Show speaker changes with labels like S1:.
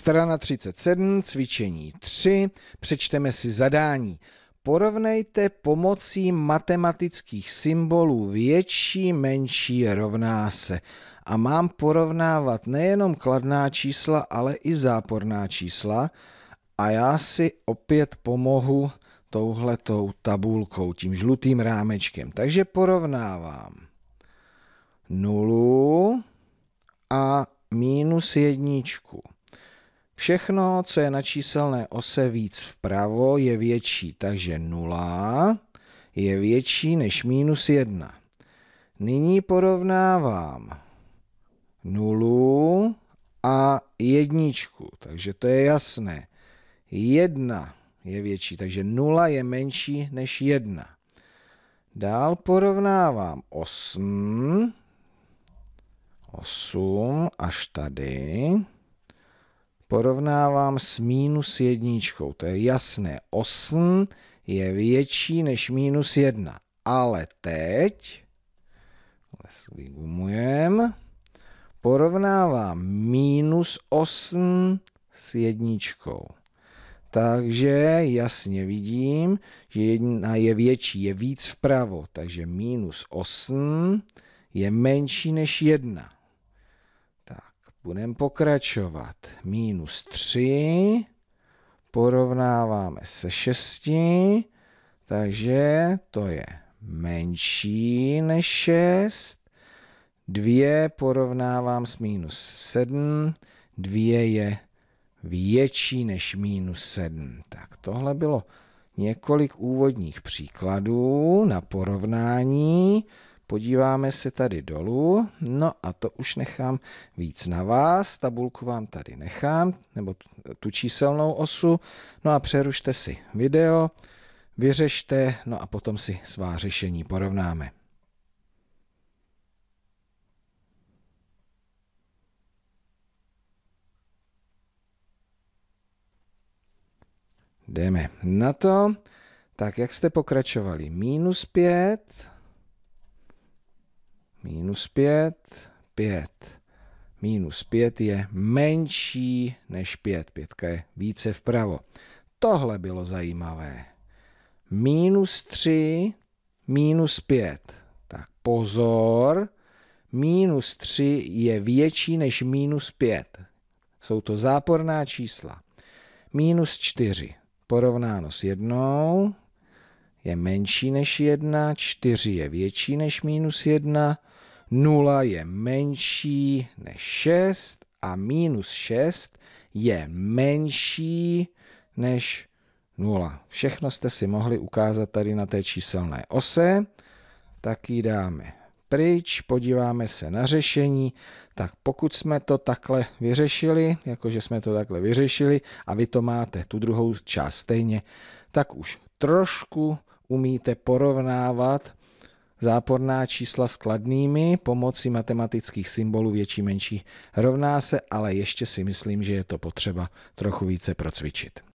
S1: Strana 37, cvičení 3, přečteme si zadání. Porovnejte pomocí matematických symbolů větší, menší rovná se. A mám porovnávat nejenom kladná čísla, ale i záporná čísla. A já si opět pomohu touhletou tabulkou, tím žlutým rámečkem. Takže porovnávám nulu a minus jedničku. Všechno, co je na číselné ose víc vpravo, je větší, takže 0 je větší než minus 1. Nyní porovnávám 0 a jedničku, takže to je jasné. 1 je větší, takže 0 je menší než 1. Dál porovnávám 8, 8 až tady porovnávám s minus jedničkou. To je jasné. 8 je větší než minus 1. Ale teď vygumujem. Porovnávám minus 8 s jedničkou. Takže jasně vidím, že jedna je větší, je víc vpravo. Takže minus 8 je menší než 1. Budeme pokračovat. Minus 3 porovnáváme se 6, takže to je menší než 6. 2 porovnávám s minus 7, 2 je větší než minus 7. Tak tohle bylo několik úvodních příkladů na porovnání. Podíváme se tady dolů, no a to už nechám víc na vás, tabulku vám tady nechám, nebo tu číselnou osu, no a přerušte si video, vyřešte, no a potom si svá řešení porovnáme. Jdeme na to. Tak jak jste pokračovali? Minus 5, Minus 5, 5. Minus 5 je menší než 5. 5 je více vpravo. Tohle bylo zajímavé. Minus 3, minus 5. Tak pozor, minus 3 je větší než minus 5. Jsou to záporná čísla. Minus 4 porovnáno s jednou je menší než 1, 4 je větší než minus 1, 0 je menší než 6 a minus 6 je menší než 0. Všechno jste si mohli ukázat tady na té číselné ose. Tak ji dáme pryč, podíváme se na řešení, tak pokud jsme to takhle vyřešili, jakože jsme to takhle vyřešili a vy to máte tu druhou část stejně, tak už trošku umíte porovnávat Záporná čísla s kladnými pomocí matematických symbolů větší menší rovná se, ale ještě si myslím, že je to potřeba trochu více procvičit.